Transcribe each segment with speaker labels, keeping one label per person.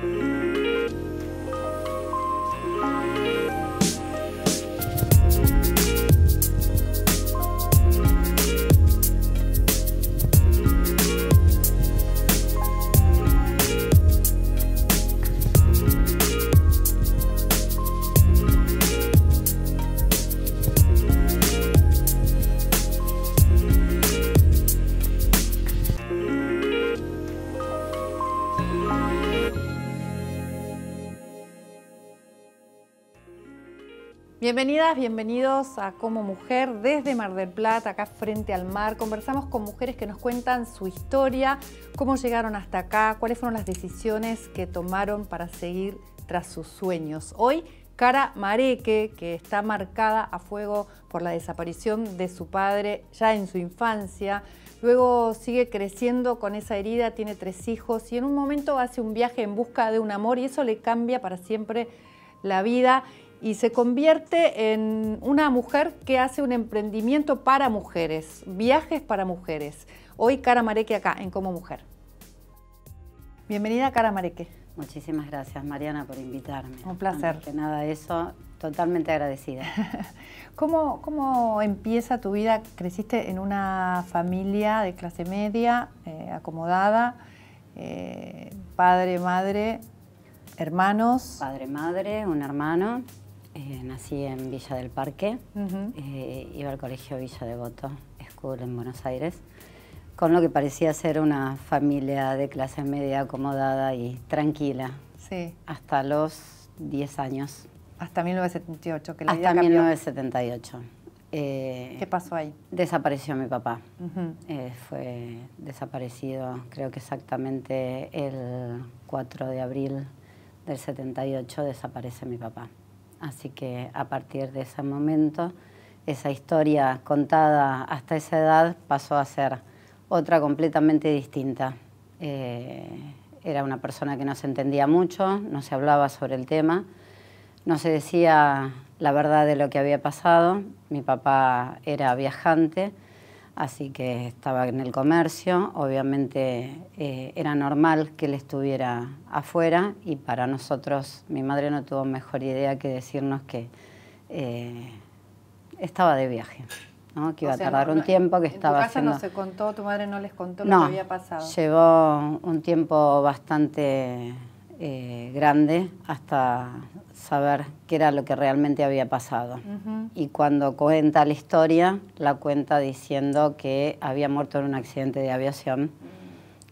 Speaker 1: Bye. bienvenidos a Como Mujer desde Mar del Plata, acá frente al mar. Conversamos con mujeres que nos cuentan su historia, cómo llegaron hasta acá, cuáles fueron las decisiones que tomaron para seguir tras sus sueños. Hoy, Cara Mareque, que está marcada a fuego por la desaparición de su padre ya en su infancia. Luego sigue creciendo con esa herida, tiene tres hijos y en un momento hace un viaje en busca de un amor y eso le cambia para siempre la vida y se convierte en una mujer que hace un emprendimiento para mujeres, viajes para mujeres. Hoy Cara Mareque acá, en Como Mujer. Bienvenida Cara Mareque.
Speaker 2: Muchísimas gracias Mariana por invitarme. Un placer. Antes nada eso, totalmente agradecida.
Speaker 1: ¿Cómo, empieza tu vida? Creciste en una familia de clase media, eh, acomodada, eh, padre, madre, hermanos. Padre, madre, un hermano
Speaker 2: eh, nací en Villa del Parque, eh, iba al colegio Villa Devoto, School en Buenos Aires, con lo que parecía ser una familia de clase media acomodada y tranquila. Hasta los 10 años. Hasta 1978, que Hasta 1978. Eh, ¿Qué pasó ahí? Desapareció mi papá. fue desaparecido, creo que exactamente el 4 de abril del 78 desaparece mi papá. Así que a partir de ese momento, esa historia contada hasta esa edad pasó a ser otra completamente distinta. Eh, era una persona que no se entendía mucho, no se hablaba sobre el tema, no se decía la verdad de lo que había pasado. Mi papá era viajante, así que estaba en el comercio. Obviamente eh, era normal que él estuviera afuera y para nosotros mi madre no tuvo mejor idea que decirnos que eh, estaba de viaje. ¿no? que iba a tardar un tiempo, que estaba... Tu casa no se
Speaker 1: contó, tu madre no les contó lo que había pasado.
Speaker 2: Llevó un tiempo bastante eh, grande hasta saber qué era lo que realmente había pasado. Y cuando cuenta la historia, la cuenta diciendo que había muerto en un accidente de aviación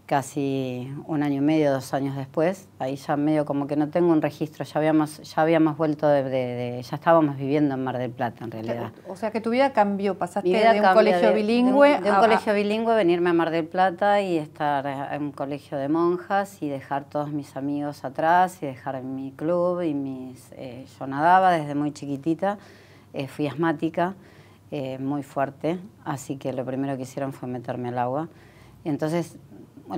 Speaker 2: casi un año y medio, dos años después, ahí ya medio como que no tengo un registro, ya habíamos, ya habíamos vuelto de, ya estábamos viviendo en Mar del Plata en realidad.
Speaker 1: O sea que tu vida cambió, pasaste de un colegio bilingüe. De un, colegio
Speaker 2: bilingüe, venirme a Mar del Plata y estar en un colegio de monjas y dejar todos mis amigos atrás y dejar mi club y mis. Eh, yo nadaba desde muy chiquitita, eh, fui asmática, eh, muy fuerte, así que lo primero que hicieron fue meterme al agua. Entonces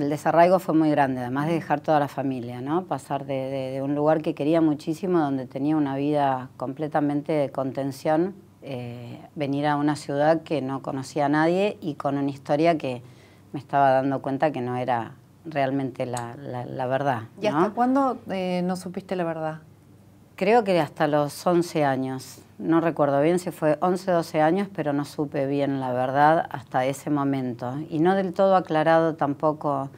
Speaker 2: el desarraigo fue muy grande, además de dejar toda la familia, ¿no? Pasar de, un lugar que quería muchísimo, donde tenía una vida completamente de contención, eh, venir a una ciudad que no conocía a nadie y con una historia que me estaba dando cuenta que no era realmente la, verdad. ¿Y hasta
Speaker 1: cuándo eh, no supiste la verdad?
Speaker 2: creo que hasta los 11 años. No recuerdo bien si fue 11 o 12 años, pero no supe bien la verdad hasta ese momento. Y no del todo aclarado tampoco.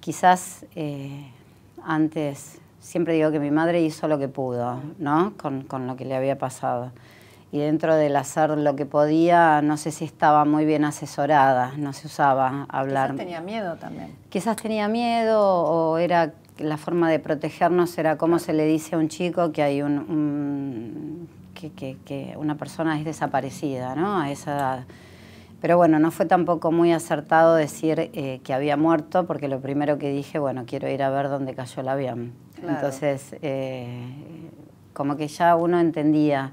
Speaker 2: Quizás eh, antes, siempre digo que mi madre hizo lo que pudo, ¿no? Con, con lo que le había pasado. Y dentro del hacer lo que podía, no sé si estaba muy bien asesorada, no se usaba hablar. Quizás tenía
Speaker 1: miedo también.
Speaker 2: Quizás tenía miedo o era la forma de protegernos era como se le dice a un chico que hay un, que, una persona es desaparecida, A esa edad. Pero bueno, no fue tampoco muy acertado decir eh, que había muerto, porque lo primero que dije, bueno, quiero ir a ver dónde cayó el avión. Entonces, eh, como que ya uno entendía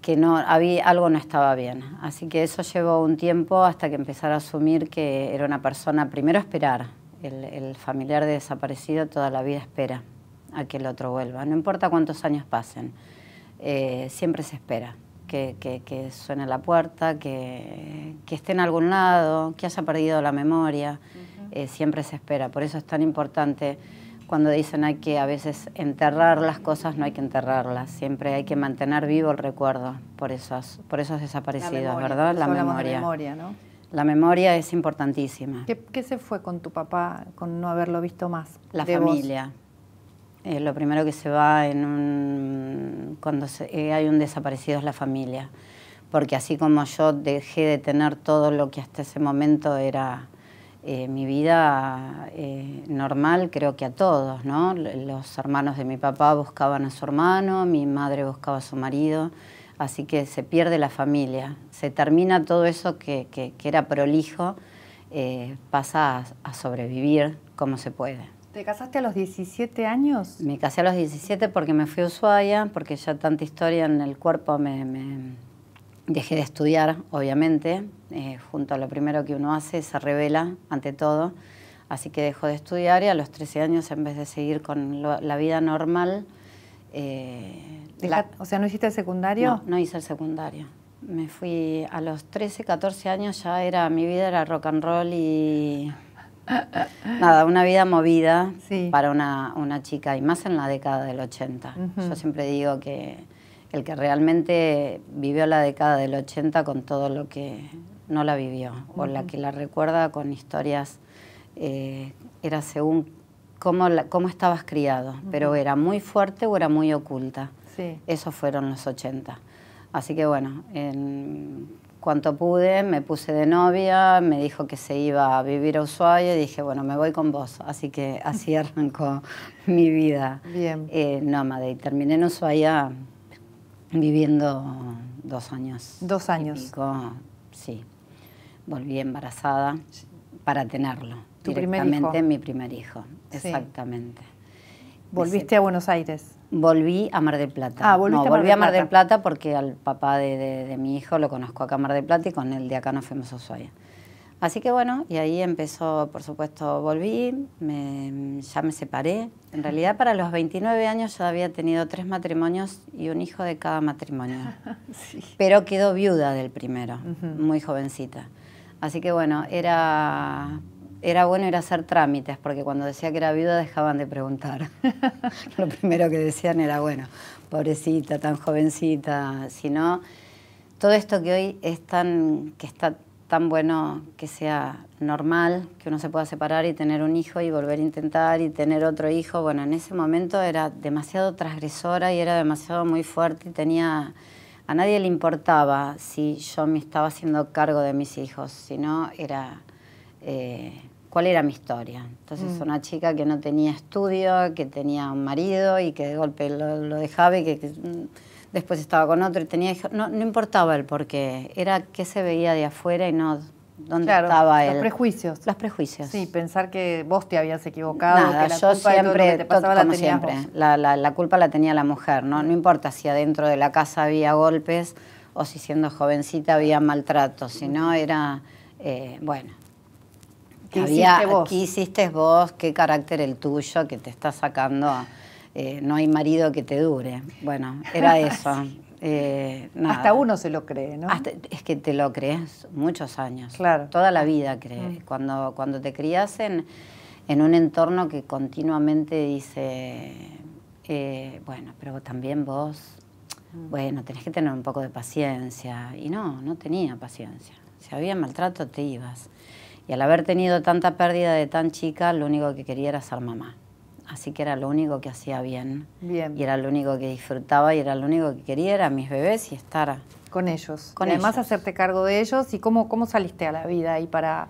Speaker 2: que no había algo no estaba bien. Así que eso llevó un tiempo hasta que empezar a asumir que era una persona, primero esperar, el, familiar de desaparecido toda la vida espera a que el otro vuelva, no importa cuántos años pasen, eh, siempre se espera que, suene la puerta, que, esté en algún lado, que haya perdido la memoria, eh, siempre se espera, por eso es tan importante cuando dicen hay que a veces enterrar las cosas, no hay que enterrarlas, siempre hay que mantener vivo el recuerdo por esos, por esos desaparecidos, ¿verdad? La memoria. memoria ¿no? La memoria es importantísima.
Speaker 1: ¿Qué, se fue con tu papá con no haberlo visto más? La familia.
Speaker 2: Eh, lo primero que se va en un, cuando eh, hay un desaparecido es la familia. Porque así como yo dejé de tener todo lo que hasta ese momento era eh, mi vida normal, creo que a todos, ¿no? Los hermanos de mi papá buscaban a su hermano, mi madre buscaba a su marido así que se pierde la familia, se termina todo eso que, era prolijo, eh, pasa a, sobrevivir como se puede.
Speaker 1: ¿Te casaste a los 17
Speaker 2: años? Me casé a los 17 porque me fui a porque ya tanta historia en el cuerpo me, dejé de estudiar, obviamente, eh, junto a lo primero que uno hace, se revela ante todo, así que dejó de estudiar y a los 13 años en vez de seguir con la vida normal, eh, o sea, ¿no hiciste el secundario? No, hice el secundario. Me fui a los 13, 14 años, ya era, mi vida era rock and roll y Nada, una vida movida para una, chica, y más en la década del 80. Yo siempre digo que el que realmente vivió la década del 80 con todo lo que no la vivió, o la que la recuerda con historias, eh, era según cómo, cómo estabas criado, pero era muy fuerte o era muy oculta. Sí. Esos fueron los 80. Así que bueno, en cuanto pude me puse de novia, me dijo que se iba a vivir a Ushuaia y dije, bueno, me voy con vos. Así que así arrancó mi vida Bien. Eh, y terminé en Ushuaia viviendo dos años. Dos años. sí. Volví embarazada para tenerlo directamente mi primer hijo, exactamente. ¿Volviste
Speaker 1: a Buenos Aires? Volví
Speaker 2: a Mar del Plata. Ah, no, volví a Mar del Plata porque al papá de, mi hijo lo conozco acá a Mar del Plata y con él de acá nos fuimos a Ushuaia. Así que bueno, y ahí empezó, por supuesto, volví, ya me separé. En realidad para los 29 años ya había tenido tres matrimonios y un hijo de cada matrimonio. Pero quedó viuda del primero, muy jovencita. Así que bueno, era era bueno ir a hacer trámites, porque cuando decía que era viuda dejaban de preguntar. Lo primero que decían era, bueno, pobrecita, tan jovencita, si no, todo esto que hoy es tan, que está tan bueno que sea normal, que uno se pueda separar y tener un hijo y volver a intentar y tener otro hijo, bueno, en ese momento era demasiado transgresora y era demasiado muy fuerte y tenía... A nadie le importaba si yo me estaba haciendo cargo de mis hijos, Si no, era... Eh, cuál era mi historia. Entonces, mm. una chica que no tenía estudio, que tenía un marido y que de golpe lo, dejaba y que, mm, después estaba con otro y tenía hijos. No, no, importaba el porqué, era qué se veía de afuera y no dónde estaba él. Los
Speaker 1: prejuicios. Los prejuicios. Sí, pensar que vos te habías equivocado. Nada, yo siempre, como la siempre,
Speaker 2: la, la, culpa la tenía la mujer, ¿no? No importa si adentro de la casa había golpes o si siendo jovencita había maltrato, sino era, eh, bueno, ¿Qué hiciste vos? ¿Qué carácter el tuyo que te está sacando? Eh, no hay marido que te dure. Bueno, era eso. Eh, Hasta uno se lo cree, ¿no? es que te lo crees muchos años. Claro. Toda la vida crees. Mm. Cuando, cuando te crias en, un entorno que continuamente dice, eh, bueno, pero también vos, mm. bueno, tenés que tener un poco de paciencia. Y no, no tenía paciencia. Si había maltrato, te ibas. Y al haber tenido tanta pérdida de tan chica, lo único que quería era ser mamá. Así que era lo único que hacía bien. Y era lo único que disfrutaba y era lo único que quería, era mis bebés y estar. Con ellos. Con además
Speaker 1: hacerte cargo de ellos y cómo, saliste a la vida ahí para,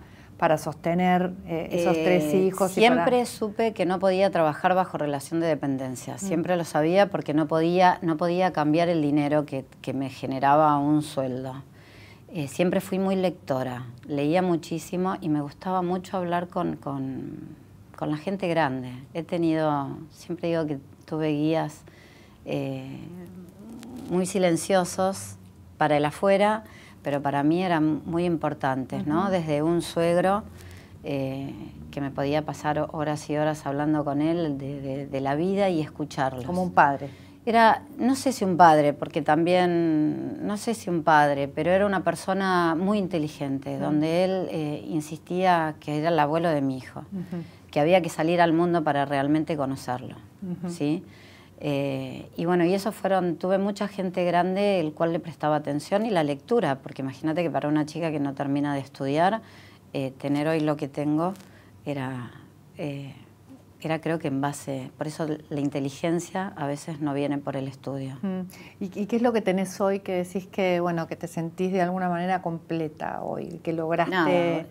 Speaker 1: sostener eh, esos tres eh, hijos. Siempre
Speaker 2: supe que no podía trabajar bajo relación de dependencia. Mm. Siempre lo sabía porque no podía, no podía cambiar el dinero que me generaba un sueldo. Eh, siempre fui muy lectora, leía muchísimo y me gustaba mucho hablar con, la gente grande. He tenido, siempre digo que tuve guías eh, muy silenciosos para el afuera, pero para mí eran muy importantes, ¿no? Desde un suegro eh, que me podía pasar horas y horas hablando con él de, de la vida y escucharlo. Como un padre. Era, no sé si un padre, porque también, no sé si un padre, pero era una persona muy inteligente, donde él eh, insistía que era el abuelo de mi hijo, que había que salir al mundo para realmente conocerlo, ¿sí? Eh, y bueno, y eso fueron, tuve mucha gente grande el cual le prestaba atención y la lectura, porque imagínate que para una chica que no termina de estudiar, eh, tener hoy lo que tengo era era creo que en base, por eso la inteligencia a veces no viene por el estudio.
Speaker 1: Mm. ¿Y, qué es lo que tenés hoy que decís que, bueno, que te sentís de alguna manera completa hoy, que lograste,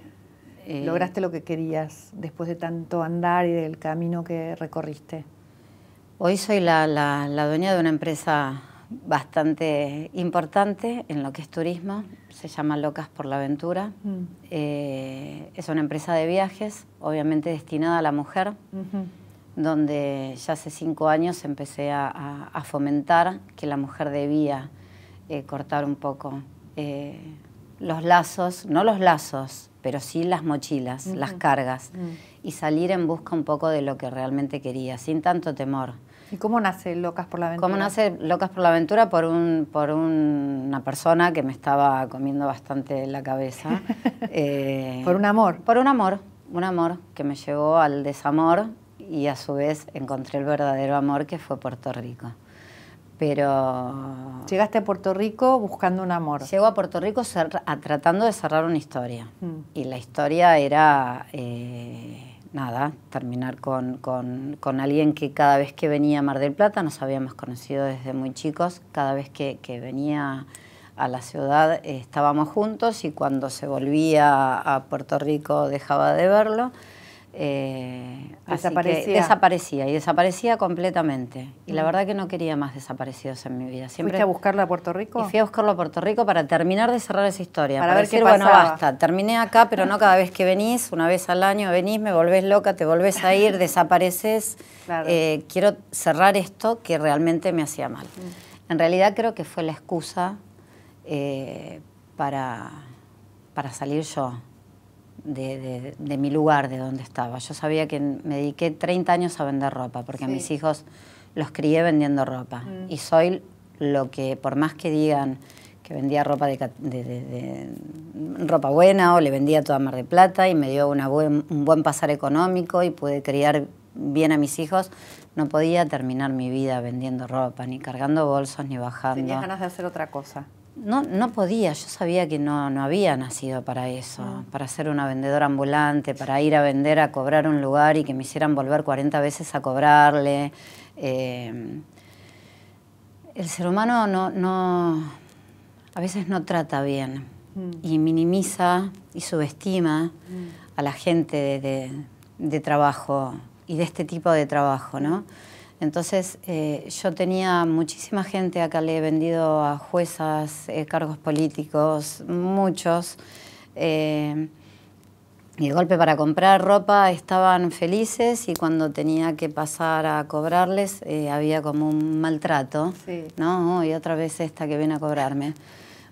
Speaker 1: eh, lograste lo que querías después de tanto andar y del camino que recorriste?
Speaker 2: Hoy soy la, la dueña de una empresa bastante importante en lo que es turismo se llama Locas por la Aventura. Mm. Eh, es una empresa de viajes, obviamente destinada a la mujer, donde ya hace cinco años empecé a, fomentar que la mujer debía eh, cortar un poco eh, los lazos, no los lazos, pero sí las mochilas, las cargas, mm. y salir en busca un poco de lo que realmente quería, sin tanto temor.
Speaker 1: ¿Y cómo nace Locas por la Aventura? ¿Cómo nace
Speaker 2: Locas por la Aventura? Por, un, por una persona que me estaba comiendo bastante la cabeza. Eh, ¿Por un amor? Por un amor, un amor que me llevó al desamor y a su vez encontré el verdadero amor que fue Puerto Rico. Pero... Llegaste a Puerto Rico buscando un amor. Llego a Puerto Rico tratando de cerrar una historia. Mm. Y la historia era... Eh, nada, terminar con, alguien que cada vez que venía a Mar del Plata, nos habíamos conocido desde muy chicos, cada vez que, venía a la ciudad eh, estábamos juntos y cuando se volvía a Puerto Rico dejaba de verlo. Eh, desaparecía. desaparecía y desaparecía completamente. Y la mm. verdad que no quería más desaparecidos en mi vida. Siempre ¿Fuiste a buscarla a Puerto Rico? Y fui a buscarlo a Puerto Rico para terminar de cerrar esa historia. Para, ver qué pasaba. bueno, basta, terminé acá, pero no cada vez que venís, una vez al año venís, me volvés loca, te volvés a ir, desapareces. Eh, quiero cerrar esto que realmente me hacía mal. Mm. En realidad creo que fue la excusa eh, para, para salir yo de, de, mi lugar, de donde estaba. Yo sabía que me dediqué 30 años a vender ropa, porque a mis hijos los crié vendiendo ropa. Mm. Y soy lo que, por más que digan que vendía ropa, de, ropa buena o le vendía toda Mar de Plata y me dio buen, un buen pasar económico y pude criar bien a mis hijos, no podía terminar mi vida vendiendo ropa, ni cargando bolsos, ni bajando. Tenía ganas
Speaker 1: de hacer otra cosa no,
Speaker 2: no podía, yo sabía que no, no había nacido para eso, ah. para ser una vendedora ambulante, para ir a vender, a cobrar un lugar y que me hicieran volver 40 veces a cobrarle. Eh, el ser humano no, no, a veces no trata bien mm. y minimiza y subestima mm. a la gente de, de, trabajo y de este tipo de trabajo, ¿no? Entonces eh, yo tenía muchísima gente acá, le he vendido a juezas, eh, cargos políticos, muchos. Eh, y de golpe para comprar ropa estaban felices y cuando tenía que pasar a cobrarles había como un maltrato, ¿no? Y otra vez esta que viene a cobrarme.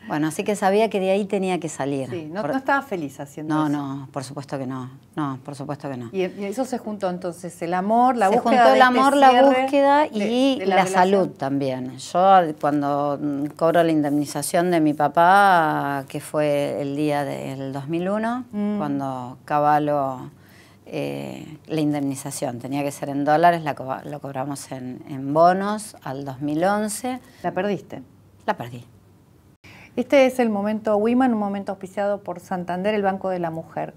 Speaker 2: Bueno, así que sabía que de ahí tenía que salir. Sí, no,
Speaker 1: estaba feliz haciendo eso.
Speaker 2: No, no, por supuesto que no. No, por supuesto que no.
Speaker 1: Y, eso se juntó entonces, el amor, la búsqueda. Se juntó el este amor, la búsqueda y la, salud
Speaker 2: también. Yo cuando mm, cobro la indemnización de mi papá, que fue el día del 2001, mm. cuando cabalo eh, la indemnización. Tenía que ser en dólares, lo cobramos en, en, bonos al 2011. ¿La perdiste? La perdí.
Speaker 1: Este es el momento Women, un momento auspiciado por Santander, el Banco de la Mujer.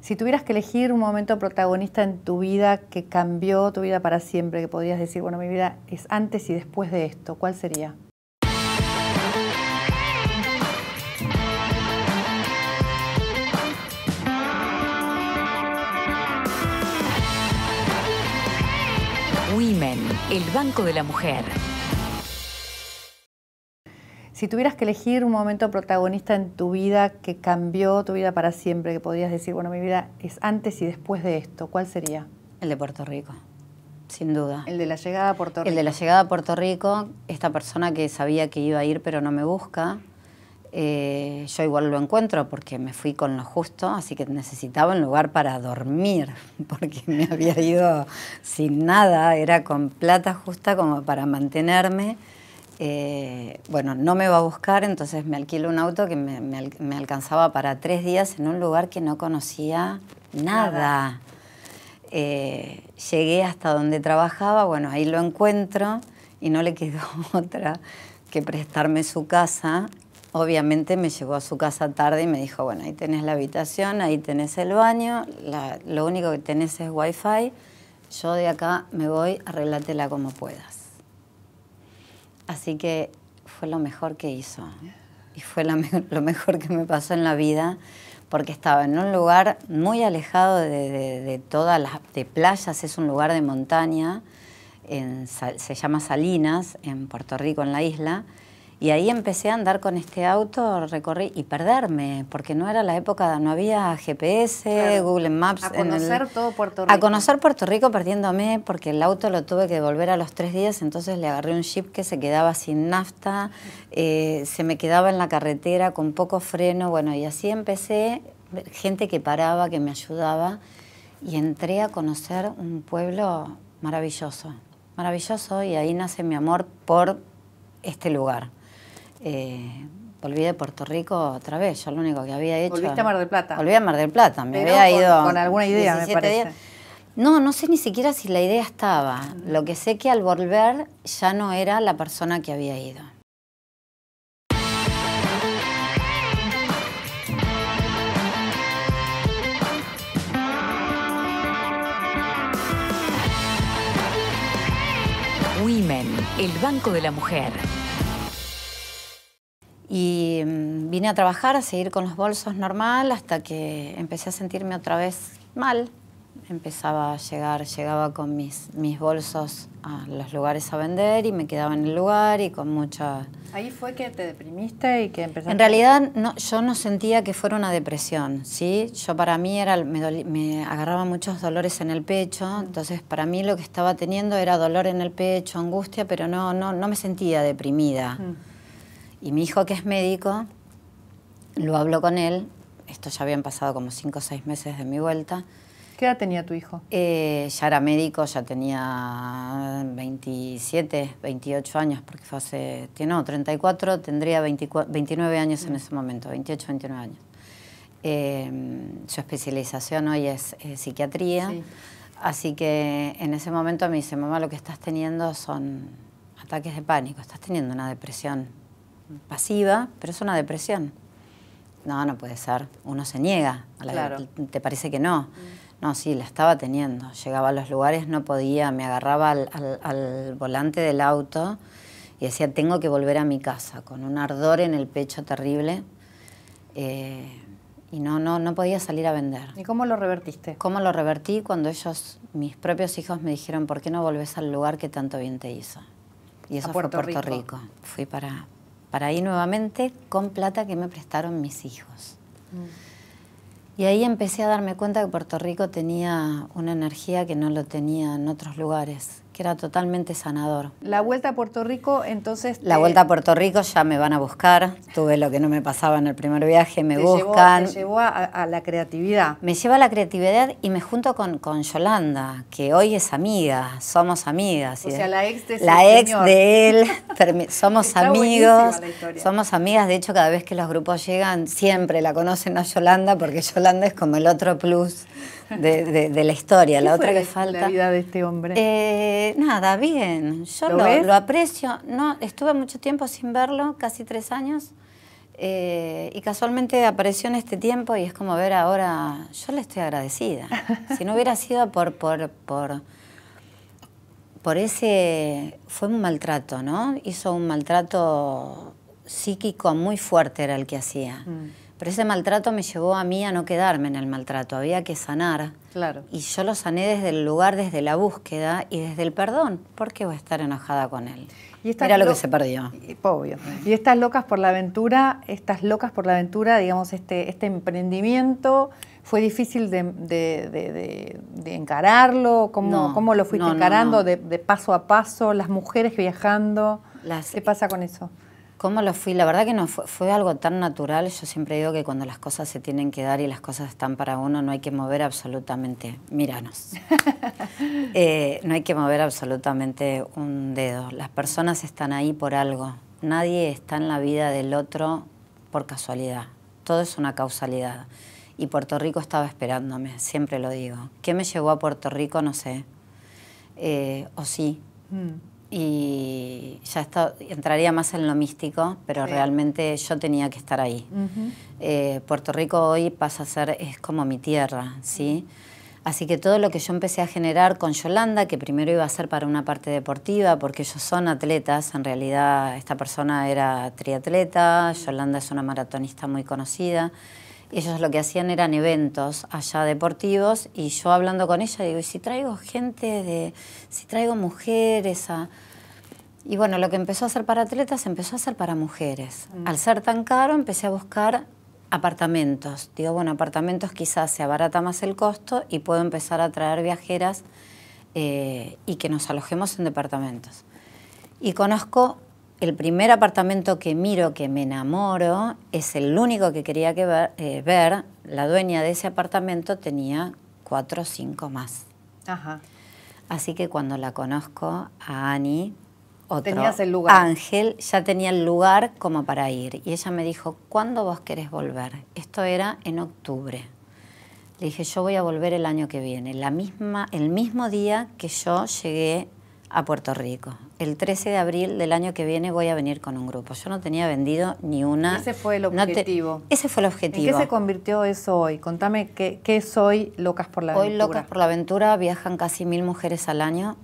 Speaker 1: Si tuvieras que elegir un momento protagonista en tu vida que cambió tu vida para siempre, que podrías decir, bueno, mi vida es antes y después de esto, ¿cuál sería? Women, el Banco de la Mujer. Si tuvieras que elegir un momento protagonista en tu vida que cambió tu vida para siempre, que podrías decir, bueno, mi vida es antes y después de esto, ¿cuál sería? El de Puerto Rico, sin duda. El de la llegada
Speaker 2: a Puerto Rico. El de la llegada a Puerto Rico, esta persona que sabía que iba a ir pero no me busca, eh, yo igual lo encuentro porque me fui con lo justo, así que necesitaba un lugar para dormir, porque me había ido sin nada, era con plata justa como para mantenerme. Eh, bueno, no me va a buscar, entonces me alquilo un auto que me, alcanzaba para tres días en un lugar que no conocía nada. Eh, llegué hasta donde trabajaba, bueno, ahí lo encuentro y no le quedó otra que prestarme su casa. Obviamente me llegó a su casa tarde y me dijo, bueno, ahí tenés la habitación, ahí tenés el baño, lo único que tenés es wifi, yo de acá me voy, relátela como puedas. Así que fue lo mejor que hizo. Y fue lo mejor que me pasó en la vida, porque estaba en un lugar muy alejado de, todas las de playas, es un lugar de montaña, se llama Salinas, en Puerto Rico, en la isla, y ahí empecé a andar con este auto, recorrí y perderme, porque no era la época, no había GPS, Google Maps. A conocer
Speaker 1: todo Puerto Rico. A conocer
Speaker 2: Puerto Rico perdiéndome, porque el auto lo tuve que devolver a los tres días, entonces le agarré un jeep que se quedaba sin nafta, eh, se me quedaba en la carretera con poco freno, bueno, y así empecé, gente que paraba, que me ayudaba, y entré a conocer un pueblo maravilloso, maravilloso, y ahí nace mi amor por este lugar. Eh, volví de Puerto Rico otra vez. Yo lo único que había hecho... Volviste a Mar del Plata. Volví a Mar del Plata. Me había ido... Con alguna idea, me parece. No, no sé ni siquiera si la idea estaba. Lo que sé que al volver ya no era la persona que había ido.
Speaker 1: Women, el
Speaker 2: Banco de la Mujer. Y mm, vine a trabajar, a seguir con los bolsos normal, hasta que empecé a sentirme otra vez mal. Empezaba a llegar, llegaba con mis, mis bolsos a los lugares a vender y me quedaba en el lugar y con mucha...
Speaker 1: Ahí fue que te deprimiste y que empezaste... En realidad
Speaker 2: no, yo no sentía que fuera una depresión, ¿sí? Yo para mí era, me, agarraba muchos dolores en el pecho, entonces para mí lo que estaba teniendo era dolor en el pecho, angustia, pero no, no, no me sentía deprimida. Y mi hijo, que es médico, lo hablo con él. Esto ya habían pasado como cinco o seis meses de mi vuelta.
Speaker 1: ¿Qué edad tenía tu hijo?
Speaker 2: Eh, ya era médico, ya tenía 27, 28 años, porque fue hace... No, 34, tendría 29 años en mm. ese momento, 28, 29 años. Em, su especialización hoy es, psiquiatría, así que en ese momento me dice, mamá, lo que estás teniendo son ataques de pánico, estás teniendo una depresión pasiva, pero es una depresión. No, no puede ser. Uno se niega. ¿Te parece que no? No, sí, la estaba teniendo. Llegaba a los lugares, no podía, me agarraba al, volante del auto y decía, tengo que volver a mi casa, con un ardor en el pecho terrible. Eh, y no, no, no podía salir a vender. ¿Y cómo lo revertiste? ¿Cómo lo revertí? Cuando ellos, mis propios hijos me dijeron, ¿por qué no volvés al lugar que tanto bien te hizo? Y eso Puerto fue Puerto Rico. Fui para, para ir nuevamente con plata que me prestaron mis hijos. Mm. Y ahí empecé a darme cuenta que Puerto Rico tenía una energía que no lo tenía en otros lugares, que era totalmente sanador.
Speaker 1: La vuelta a Puerto Rico, entonces... La vuelta a Puerto
Speaker 2: Rico ya me van a buscar, tuve lo que no me pasaba en el primer viaje, me buscan. te
Speaker 1: llevó a, la creatividad.
Speaker 2: Me lleva a la creatividad y me junto con, con Yolanda, que hoy es amiga, somos amigas. O sea, la
Speaker 1: ex de La ex de él,
Speaker 2: somos amigos, somos amigas, de hecho cada vez que los grupos llegan siempre la conocen a Yolanda porque Yolanda es como el otro plus de, la historia, la otra que falta. la vida de este hombre? Eh, nada, bien.
Speaker 1: Yo lo,
Speaker 2: aprecio. No, estuve mucho tiempo sin verlo, casi tres años. Eh, y casualmente apareció en este tiempo y es como ver ahora, yo le estoy agradecida. si no hubiera sido por, por, ese, fue un maltrato, ¿no? Hizo un maltrato psíquico muy fuerte era el que hacía. Mm. Pero ese maltrato me llevó a mí a no quedarme en el maltrato, había que sanar. Claro. Y yo lo sané desde el lugar, desde la búsqueda y desde el perdón. ¿Por qué voy a estar enojada con él? Y Era lo que se perdió.
Speaker 1: Obvio. Y estas locas por la aventura, estas locas por la aventura, digamos, este, este emprendimiento, ¿fue difícil de, encararlo? ¿Cómo, lo fuiste encarando de, paso a paso? ¿Las mujeres viajando? ¿Qué pasa con eso? ¿Cómo lo fui? La verdad que no fue, algo
Speaker 2: tan natural. Yo siempre digo que cuando las cosas se tienen que dar y las cosas están para uno, no hay que mover absolutamente, míranos, eh, no hay que mover absolutamente un dedo. Las personas están ahí por algo. Nadie está en la vida del otro por casualidad. Todo es una causalidad. Y Puerto Rico estaba esperándome, siempre lo digo. ¿Qué me llevó a Puerto Rico? No sé. Eh, o sí. Mm y ya entraría más en lo místico, pero realmente yo tenía que estar ahí. Eh, Puerto Rico hoy pasa a ser, es como mi tierra, ¿sí? Así que todo lo que yo empecé a generar con Yolanda, que primero iba a ser para una parte deportiva, porque ellos son atletas, en realidad esta persona era triatleta, Yolanda es una maratonista muy conocida, ellos lo que hacían eran eventos allá deportivos y yo hablando con ella digo, si traigo gente de, si traigo mujeres a... Y bueno, lo que empezó a hacer para atletas, empezó a hacer para mujeres. Mm. Al ser tan caro, empecé a buscar apartamentos. Digo, bueno, apartamentos quizás se abarata más el costo y puedo empezar a traer viajeras eh, y que nos alojemos en departamentos. Y conozco el primer apartamento que miro, que me enamoro, es el único que quería que eh, ver, La dueña de ese apartamento tenía cuatro o cinco más. Ajá. Así que cuando la conozco a Ani, o lugar. Ángel, ya tenía el lugar como para ir. Y ella me dijo, ¿cuándo vos querés volver? Esto era en octubre. Le dije, yo voy a volver el año que viene, la misma, el mismo día que yo llegué a Puerto Rico, el 13 de abril del año que viene voy a venir con un grupo. Yo no tenía vendido ni una. Ese fue
Speaker 1: el objetivo.
Speaker 2: ese fue el objetivo. ¿En qué se
Speaker 1: convirtió eso hoy? Contame qué, qué es hoy Locas
Speaker 2: por la Aventura. Hoy Locas por la Aventura viajan casi mil mujeres al año,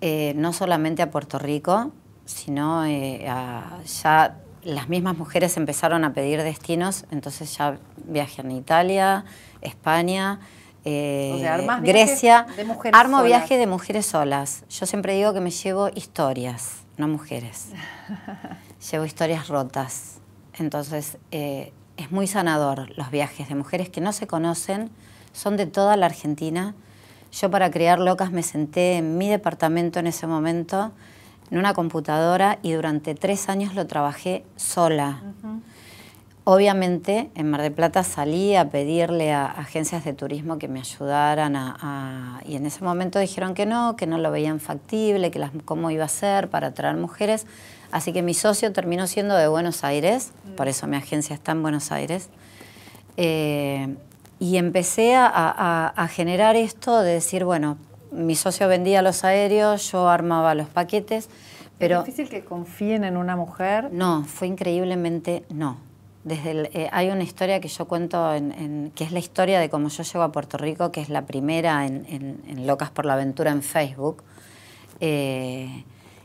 Speaker 2: eh, no solamente a Puerto Rico, sino eh, ya las mismas mujeres empezaron a pedir destinos, entonces ya viajan a Italia, España eh, Grecia. armo viajes viaje de mujeres solas. Yo siempre digo que me llevo historias, no mujeres. llevo historias rotas. Entonces eh, es muy sanador los viajes de mujeres que no se conocen, son de toda la Argentina. Yo para crear locas me senté en mi departamento en ese momento, en una computadora, y durante tres años lo trabajé sola. Obviamente en Mar del Plata salí a pedirle a agencias de turismo que me ayudaran a, y en ese momento dijeron que no, que no lo veían factible, que cómo iba a ser para atraer mujeres. Así que mi socio terminó siendo de Buenos Aires, mm. por eso mi agencia está en Buenos Aires. Eh, y empecé a, a generar esto de decir, bueno, mi socio vendía los aéreos, yo armaba los paquetes. Pero, ¿Es difícil que confíen en una mujer? No, fue increíblemente no. Eh, hay una historia que yo cuento, que es la historia de cómo yo llego a Puerto Rico, que es la primera en, Locas por la Aventura en Facebook. Eh,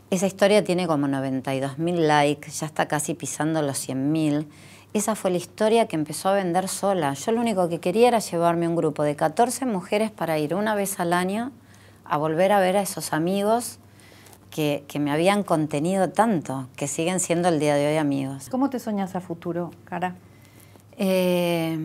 Speaker 2: esa historia tiene como 92.000 likes, ya está casi pisando los 100.000. Esa fue la historia que empezó a vender sola. Yo lo único que quería era llevarme un grupo de 14 mujeres para ir una vez al año a volver a ver a esos amigos que, me habían contenido tanto, que siguen siendo el día de hoy amigos.
Speaker 1: ¿Cómo te sueñas a futuro, Cara? Eh,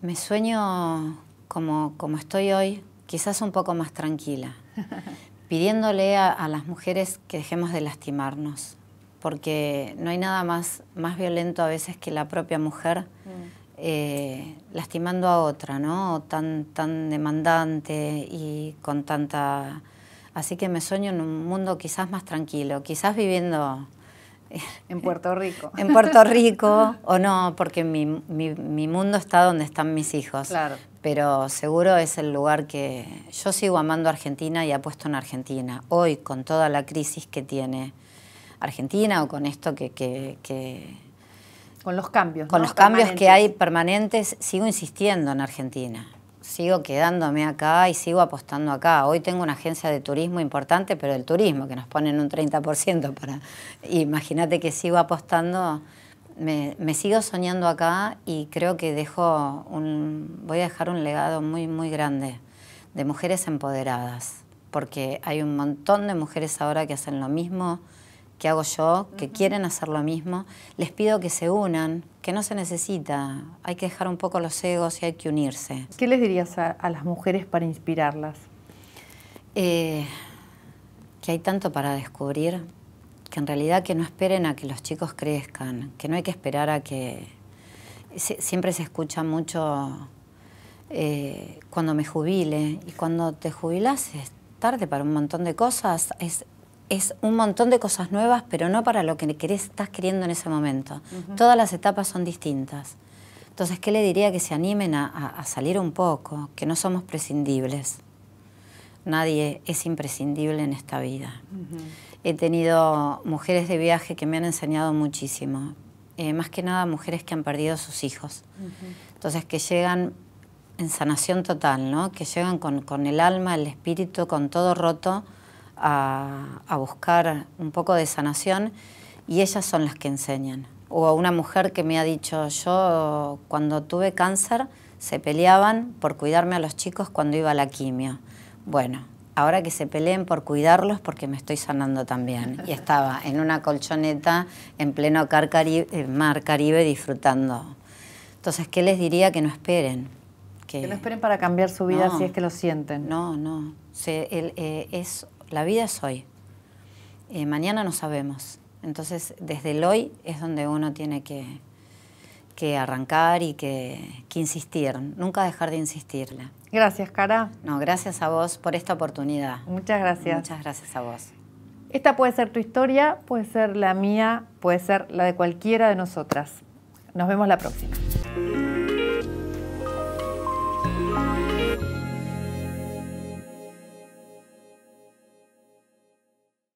Speaker 1: me
Speaker 2: sueño como, como estoy hoy, quizás un poco más tranquila, pidiéndole a, las mujeres que dejemos de lastimarnos, porque no hay nada más, más violento a veces que la propia mujer. Mm. Eh, lastimando a otra, ¿no? Tan, tan demandante y con tanta Así que me sueño en un mundo quizás más tranquilo, quizás viviendo... Eh, en Puerto Rico. en Puerto Rico, o no, porque mi, mi, mundo está donde están mis hijos. Claro. Pero seguro es el lugar que... Yo sigo amando Argentina y apuesto en Argentina. Hoy, con toda la crisis que tiene Argentina o con esto que,
Speaker 1: con los cambios. Con los cambios que hay
Speaker 2: permanentes, sigo insistiendo en Argentina sigo quedándome acá y sigo apostando acá. Hoy tengo una agencia de turismo importante, pero el turismo, que nos ponen un 30% para... Imagínate que sigo apostando, me, sigo soñando acá y creo que dejo voy a dejar un legado muy, muy grande de mujeres empoderadas, porque hay un montón de mujeres ahora que hacen lo mismo, que hago yo, que quieren hacer lo mismo, les pido que se unan, que no se necesita, hay que dejar un poco los egos y hay que unirse. ¿Qué les dirías a, las mujeres para inspirarlas? Eh, que hay tanto para descubrir, que en realidad que no esperen a que los chicos crezcan, que no hay que esperar a que... siempre se escucha mucho eh, cuando me jubile y cuando te jubilas es tarde para un montón de cosas, es es un montón de cosas nuevas, pero no para lo que querés, estás queriendo en ese momento. Todas las etapas son distintas. Entonces, ¿qué le diría que se animen a, salir un poco? Que no somos prescindibles. Nadie es imprescindible en esta vida. He tenido mujeres de viaje que me han enseñado muchísimo. Eh, más que nada mujeres que han perdido sus hijos. Entonces, que llegan en sanación total, ¿no? Que llegan con el alma, el espíritu, con todo roto a, buscar un poco de sanación y ellas son las que enseñan. O una mujer que me ha dicho, yo cuando tuve cáncer se peleaban por cuidarme a los chicos cuando iba a la quimio. Bueno, ahora que se peleen por cuidarlos porque me estoy sanando también. Y estaba en una colchoneta en pleno eh, mar Caribe disfrutando. Entonces, ¿qué les diría que no esperen? Que, no esperen para
Speaker 1: cambiar su vida si es que lo
Speaker 2: sienten. No, no. Se, el, eh, la vida es hoy. Eh, mañana no sabemos. Entonces, desde el hoy es donde uno tiene que, arrancar y que, que, insistir, nunca dejar de insistirle.
Speaker 1: Gracias, Cara.
Speaker 2: No, gracias a vos por esta oportunidad.
Speaker 1: Muchas gracias. Muchas
Speaker 2: gracias a vos.
Speaker 1: Esta puede ser tu historia, puede ser la mía, puede ser la de cualquiera de nosotras. Nos vemos la próxima.